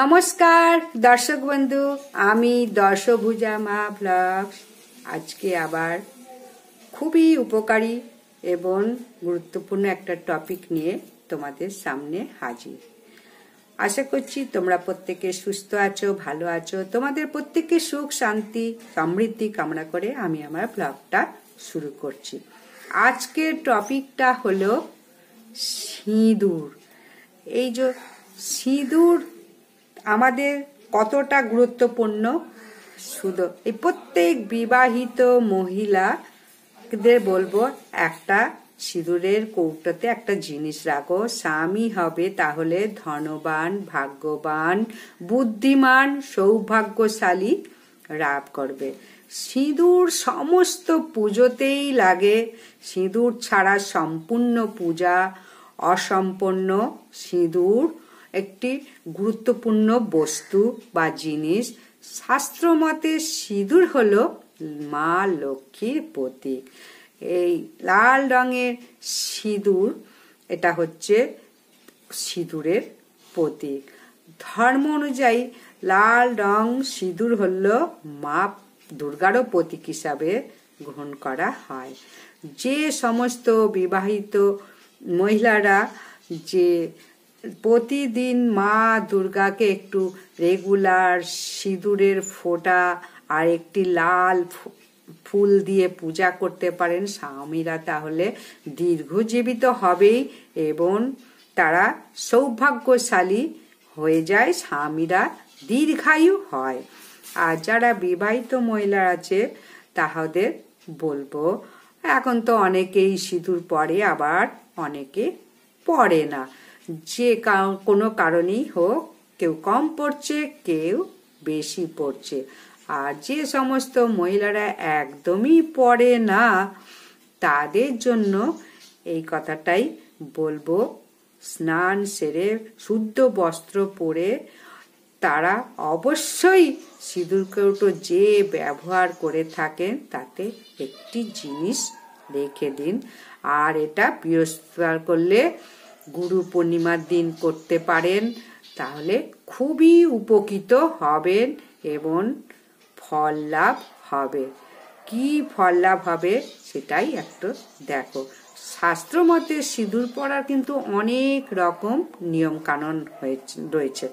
নমস্কার দর্শক বন্ধু আমি দর্শভূজা মা ব্লগস আজকে আবার খুবই উপকারী এবং গুরুত্বপূর্ণ একটা টপিক নিয়ে তোমাদের সামনে হাজির আশা করছি তোমরা প্রত্যেকে সুস্থ আছো ভালো আছো তোমাদের প্রত্যেকে সুখ শান্তি সমৃদ্ধি কামনা করে আমি আমার ব্লগটা শুরু করছি আজকের টপিকটা হলো সিঁদুর এই যে সিঁদুর আমাদের কতটা গুরুত্বপূর্ণ শুধু এই প্রত্যেক বিবাহিত মহিলাদের বলবো একটা সিঁদুরের কৌটাতে একটা জিনিস রাখো স্বামী হবে তাহলে ধনবান ভাগ্যবান বুদ্ধিমান সৌভাগ্যশালী রাব করবে সিঁদুর সমস্ত পুজোতেই লাগে সিঁদুর ছাড়া সম্পূর্ণ পূজা অসম্পন্ন সিঁদুর একটি গুরুত্বপূর্ণ বস্তু বা জিনিস শাস্ত্র মতে সিঁদুর হলো মা লক্ষ্মীর প্রতীক এই লাল রঙের সিঁদুর এটা হচ্ছে সিঁদুরের প্রতীক ধর্ম অনুযায়ী লাল রং সিঁদুর হল মা দুর্গারও প্রতীক হিসাবে গ্রহণ করা হয় যে সমস্ত বিবাহিত মহিলারা যে প্রতিদিন মা দুর্গাকে একটু রেগুলার সিঁদুরের ফোঁটা আর একটি লাল ফুল দিয়ে পূজা করতে পারেন স্বামীরা তাহলে দীর্ঘজীবিত হবেই এবং তারা সৌভাগ্যশালী হয়ে যায় স্বামীরা দীর্ঘায়ু হয় আর যারা বিবাহিত মহিলা আছে তাহাদের বলবো এখন তো অনেকেই সিঁদুর পরে আবার অনেকে পড়ে না যে কোনো কারণেই হোক কেউ কম পড়ছে কেউ বেশি পড়ছে আর যে সমস্ত মহিলারা একদমই পড়ে না তাদের জন্য এই কথাটাই বলবো স্নান সেরে শুদ্ধ বস্ত্র পরে তারা অবশ্যই সিঁদুর কৌটো যে ব্যবহার করে থাকেন তাতে একটি জিনিস রেখে দিন আর এটা বৃহস্পতিবার করলে গুরু পূর্ণিমার দিন করতে পারেন তাহলে খুবই উপকৃত হবেন এবং ফল লাভ হবে কি ফল লাভ হবে সেটাই একটু দেখো শাস্ত্র মতে সিঁদুর পরার কিন্তু অনেক রকম নিয়মকানুন হয়েছে রয়েছে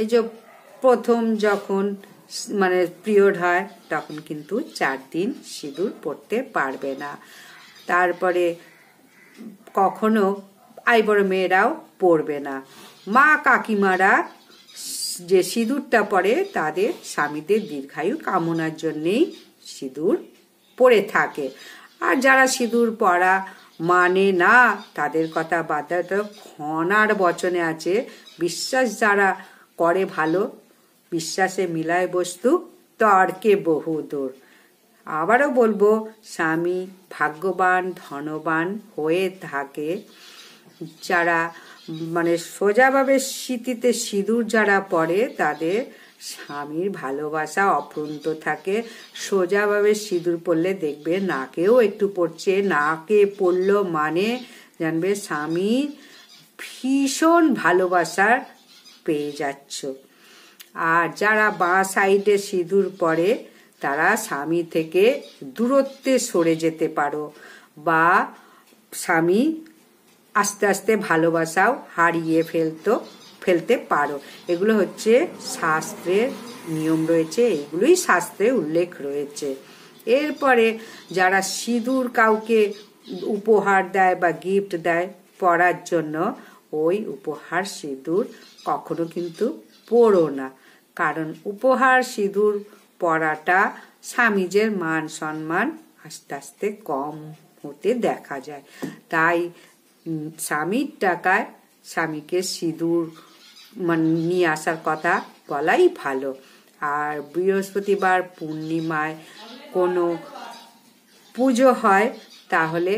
এই যে প্রথম যখন মানে পিরিয়ড হয় তখন কিন্তু চার দিন সিঁদুর পড়তে পারবে না তারপরে কখনো আইবড় মেয়েরাও পড়বে না মা কাকিমারা যে সিঁদুরটা পরে তাদের স্বামীদের দীর্ঘায়ু কামনার জন্যেই সিঁদুর পরে থাকে আর যারা সিঁদুর পরা মানে না তাদের কথা বার্তাটা খনার বচনে আছে বিশ্বাস যারা করে ভালো বিশ্বাসে মিলায় বস্তু তর্কে বহুদূর আবারও বলবো স্বামী ভাগ্যবান ধনবান হয়ে থাকে যারা মানে সোজাভাবে স্মৃতিতে সিঁদুর যারা পড়ে তাদের স্বামীর ভালোবাসা অপ্রন্ত থাকে সোজাভাবে সিঁদুর পড়লে দেখবে নাকেও একটু পড়ছে নাকে পড়ল মানে জানবে স্বামীর ভীষণ ভালোবাসার পেয়ে যাচ্ছ আর যারা বাঁ সাইডে সিঁদুর পরে তারা স্বামী থেকে দূরত্বে সরে যেতে পারো বা স্বামী আস্তে আস্তে ভালোবাসাও হারিয়ে ফেলতো ফেলতে পারো এগুলো হচ্ছে শাস্ত্রের নিয়ম রয়েছে এগুলোই শাস্ত্রে উল্লেখ রয়েছে এরপরে যারা সিঁদুর কাউকে উপহার দেয় বা গিফট দেয় পড়ার জন্য ওই উপহার সিঁদুর কখনো কিন্তু পড়ো না কারণ উপহার সিঁদুর পড়াটা স্বামীজের মান সম্মান আস্তে আস্তে কম হতে দেখা যায় তাই স্বামীর টাকায় স্বামীকে সিঁদুর মানে নিয়ে আসার কথা বলাই ভালো আর বৃহস্পতিবার পূর্ণিমায় কোনো পুজো হয় তাহলে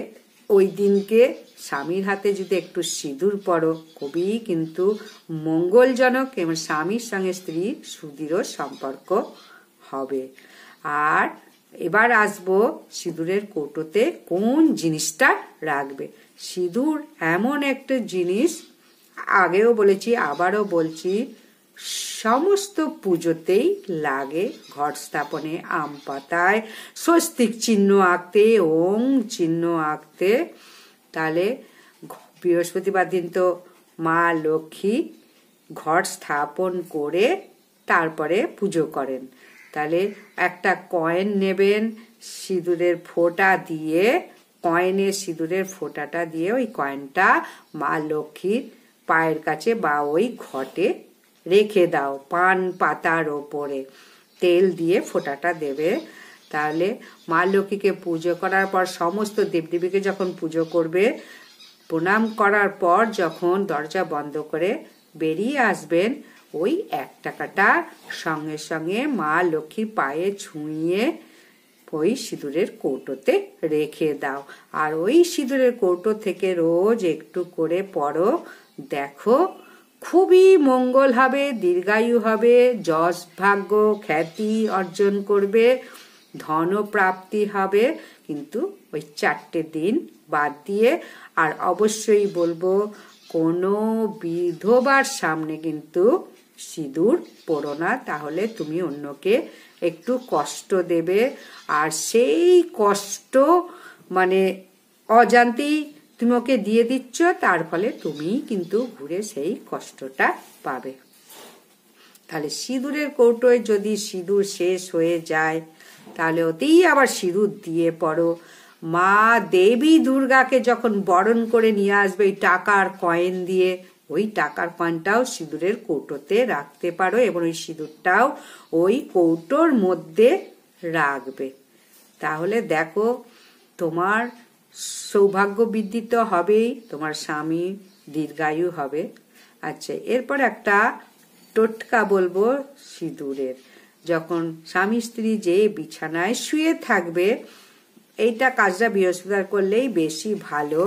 ওই দিনকে স্বামীর হাতে যদি একটু সিঁদুর পড়ো কবি কিন্তু মঙ্গলজনক এবং স্বামীর সঙ্গে স্ত্রী সুদৃঢ় সম্পর্ক হবে আর এবার আসবো সিঁদুরের কৌটোতে কোন জিনিসটা রাখবে সিঁদুর এমন একটা জিনিস আগেও বলেছি আবারও বলছি সমস্ত পুজোতেই লাগে ঘট স্থাপনে আম পাতায় স্বস্তিক চিহ্ন আঁকতে ওম চিহ্ন আঁকতে তাহলে বৃহস্পতিবার দিন তো মা লক্ষ্মী ঘট স্থাপন করে তারপরে পুজো করেন তাহলে একটা কয়েন নেবেন সিঁদুরের ফোঁটা দিয়ে কয়েনের সিঁদুরের ফোঁটাটা দিয়ে ওই কয়েনটা মা লক্ষ্মীর পায়ের কাছে বা ওই ঘটে রেখে দাও পান পাতার ওপরে তেল দিয়ে ফোঁটাটা দেবে তাহলে মা লক্ষ্মীকে পুজো করার পর সমস্ত দেবদেবীকে যখন পুজো করবে প্রণাম করার পর যখন দরজা বন্ধ করে বেরিয়ে আসবেন ওই এক টাকাটা সঙ্গে সঙ্গে মা লক্ষ্মী পায়ে ছুঁয়ে ওই সিঁদুরের কৌটোতে রেখে দাও আর ওই সিঁদুরের কৌটো থেকে রোজ একটু করে পড়ো দেখো খুবই মঙ্গল হবে দীর্ঘায়ু হবে যশ ভাগ্য খ্যাতি অর্জন করবে ধনপ্রাপ্তি হবে কিন্তু ওই চারটে দিন বাদ দিয়ে আর অবশ্যই বলবো কোনো বিধবার সামনে কিন্তু সিঁদুর পড়ো না তাহলে তুমি অন্যকে একটু কষ্ট দেবে আর সেই কষ্ট মানে অজান্তেই তুমি ওকে দিয়ে দিচ্ছ তার ফলে তুমি কিন্তু ঘুরে সেই কষ্টটা পাবে তাহলে সিঁদুরের কৌটোয় যদি সিঁদুর শেষ হয়ে যায় তাহলে ওতেই আবার সিঁদুর দিয়ে পড়ো মা দেবী দুর্গাকে যখন বরণ করে নিয়ে আসবে ওই টাকার কয়েন দিয়ে ওই টাকার পানটাও সিঁদুরের কৌটোতে রাখতে পারো এবং ওই সিঁদুরটাও ওই কৌটোর মধ্যে রাখবে তাহলে দেখো তোমার সৌভাগ্য বৃদ্ধি তো হবেই তোমার স্বামী দীর্ঘায়ু হবে আচ্ছা এরপর একটা টোটকা বলবো সিঁদুরের যখন স্বামী স্ত্রী যে বিছানায় শুয়ে থাকবে এইটা কাজটা বৃহস্পতিবার করলেই বেশি ভালো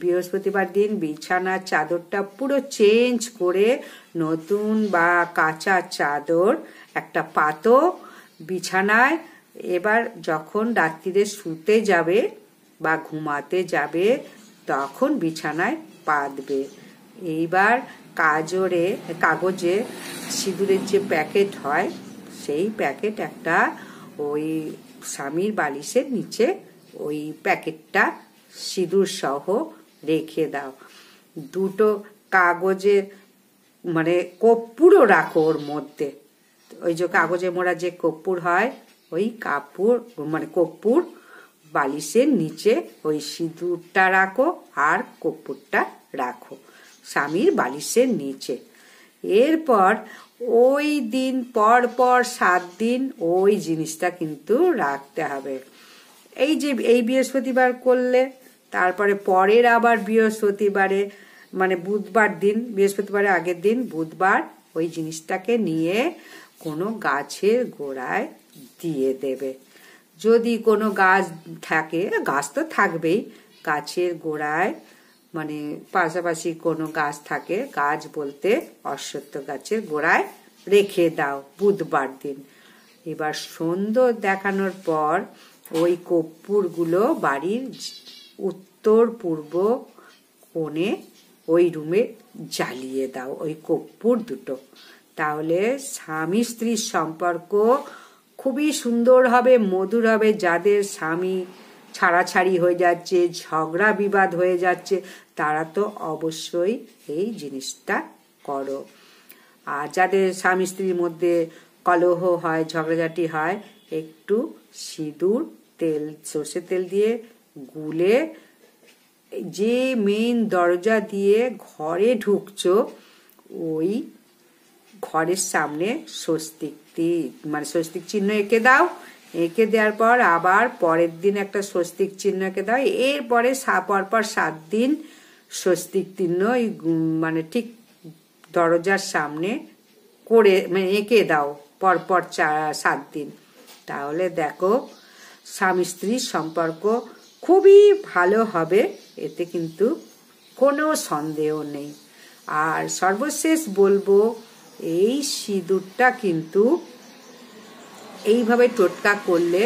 বৃহস্পতিবার দিন বিছানার চাদরটা পুরো চেঞ্জ করে নতুন বা কাঁচা চাদর একটা পাতো বিছানায় এবার যখন রাত্রিরে শুতে যাবে বা ঘুমাতে যাবে তখন বিছানায় পাতবে এইবার কাজরে কাগজে সিঁদুরের যে প্যাকেট হয় সেই প্যাকেট একটা ওই স্বামীর বালিশের নিচে ওই প্যাকেটটা সিঁদুর সহ রেখে দাও দুটো কাগজে মানে কপ্পুরও রাখো ওর মধ্যে ওই যে কাগজে মোড়া যে কপ্পুর হয় ওই কাপড় মানে কপ্পুর বালিশের নিচে ওই সিঁদুরটা রাখো আর কপ্পুরটা রাখো স্বামীর বালিশের নিচে এরপর ওই দিন পর পর সাত দিন ওই জিনিসটা কিন্তু রাখতে হবে এই যে এই বৃহস্পতিবার করলে তারপরে পরের আবার বৃহস্পতিবারে মানে বুধবার দিন বৃহস্পতিবারে আগের দিন বুধবার ওই জিনিসটাকে নিয়ে কোনো গাছের গোড়ায় দিয়ে দেবে যদি কোনো গাছ থাকে গাছ তো থাকবেই গাছের গোড়ায় মানে পাশাপাশি কোনো গাছ থাকে গাছ বলতে অশ্বত্থ গাছের গোড়ায় রেখে দাও বুধবার দিন এবার সুন্দর দেখানোর পর ওই কর্পূরগুলো বাড়ির উত্তর পূর্ব কোণে ওই রুমে জ্বালিয়ে দাও ওই কর্পূর দুটো তাহলে স্বামী স্ত্রীর সম্পর্ক খুবই সুন্দর হবে মধুর হবে যাদের স্বামী ছাড়াছাড়ি হয়ে যাচ্ছে ঝগড়া বিবাদ হয়ে যাচ্ছে তারা তো অবশ্যই এই জিনিসটা করো আর যাদের স্বামী স্ত্রীর মধ্যে কলহ হয় ঝগড়াঝাটি হয় একটু সিঁদুর তেল সর্ষে তেল দিয়ে গুলে যে মেন দরজা দিয়ে ঘরে ঢুকছ ওই ঘরের সামনে স্বস্তিক মানে স্বস্তিক চিহ্ন এঁকে দাও এঁকে দেওয়ার পর আবার পরের দিন একটা স্বস্তিক চিহ্ন এঁকে দাও এরপরে পরপর সাত দিন স্বস্তিক চিহ্ন ওই মানে ঠিক দরজার সামনে করে মানে এঁকে দাও পরপর চা সাত দিন তাহলে দেখো স্বামী স্ত্রীর সম্পর্ক খুবই ভালো হবে এতে কিন্তু কোনো সন্দেহ নেই আর সর্বশেষ বলবো এই সিঁদুরটা কিন্তু এইভাবে টোটকা করলে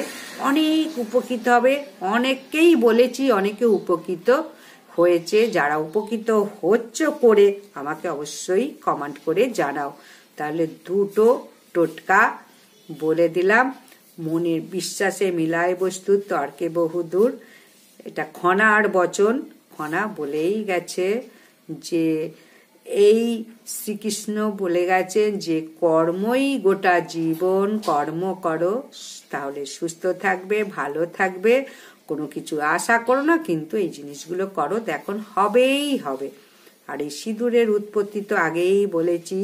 অনেক উপকৃত হবে অনেককেই বলেছি অনেকে উপকৃত হয়েছে যারা উপকৃত হচ্ছ করে আমাকে অবশ্যই কমেন্ট করে জানাও তাহলে দুটো টোটকা বলে দিলাম মনের বিশ্বাসে মিলায় বস্তু তর্কে বহুদূর এটা খনা আর বচন খনা বলেই গেছে যে এই শ্রীকৃষ্ণ বলে গেছেন যে কর্মই গোটা জীবন কর্ম করো তাহলে সুস্থ থাকবে ভালো থাকবে কোনো কিছু আশা করো না কিন্তু এই জিনিসগুলো করো দেখুন হবেই হবে আর এই সিঁদুরের উৎপত্তি তো আগেই বলেছি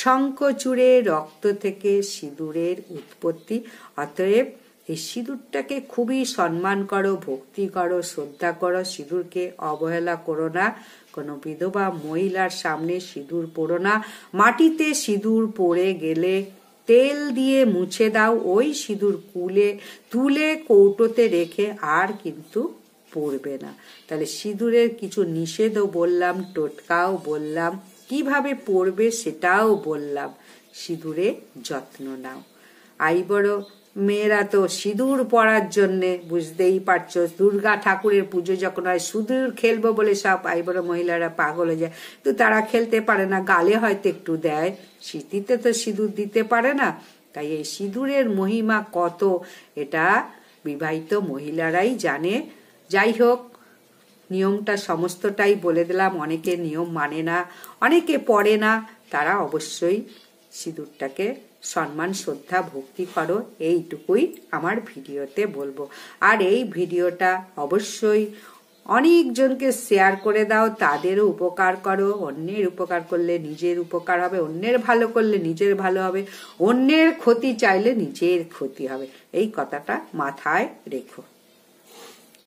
শঙ্কচূড়ে রক্ত থেকে সিঁদুরের উৎপত্তি অতএব এই সিঁদুরটাকে খুবই সম্মান করো ভক্তি করো শ্রদ্ধা করো সিঁদুরকে অবহেলা করো না কোনো বিধবা মহিলার সামনে সিঁদুর পড়ো না মাটিতে সিঁদুর পড়ে গেলে তেল দিয়ে মুছে দাও ওই সিঁদুর কুলে তুলে কৌটোতে রেখে আর কিন্তু পড়বে না তাহলে সিঁদুরের কিছু নিষেধও বললাম টোটকাও বললাম কিভাবে পড়বে সেটাও বললাম সিঁদুরে যত্ন নাও আই বড় মেয়েরা তো সিঁদুর পড়ার জন্যে বুঝতেই পারছ দুর্গা ঠাকুরের পুজো যখন হয় সুদূর খেলবো বলে সব আইবড় মহিলারা পাগল হয়ে যায় তো তারা খেলতে পারে না গালে হয়তো একটু দেয় স্মৃতিতে তো সিঁদুর দিতে পারে না তাই এই সিঁদুরের মহিমা কত এটা বিবাহিত মহিলারাই জানে যাই হোক নিয়মটা সমস্তটাই বলে দিলাম অনেকে নিয়ম মানে না অনেকে পড়ে না তারা অবশ্যই সিঁদুরটাকে সম্মান শ্রদ্ধা ভক্তি করো এইটুকুই আমার ভিডিওতে বলবো আর এই ভিডিওটা অবশ্যই অনেকজনকে শেয়ার করে দাও তাদেরও উপকার করো অন্যের উপকার করলে নিজের উপকার হবে অন্যের ভালো করলে নিজের ভালো হবে অন্যের ক্ষতি চাইলে নিজের ক্ষতি হবে এই কথাটা মাথায় রেখো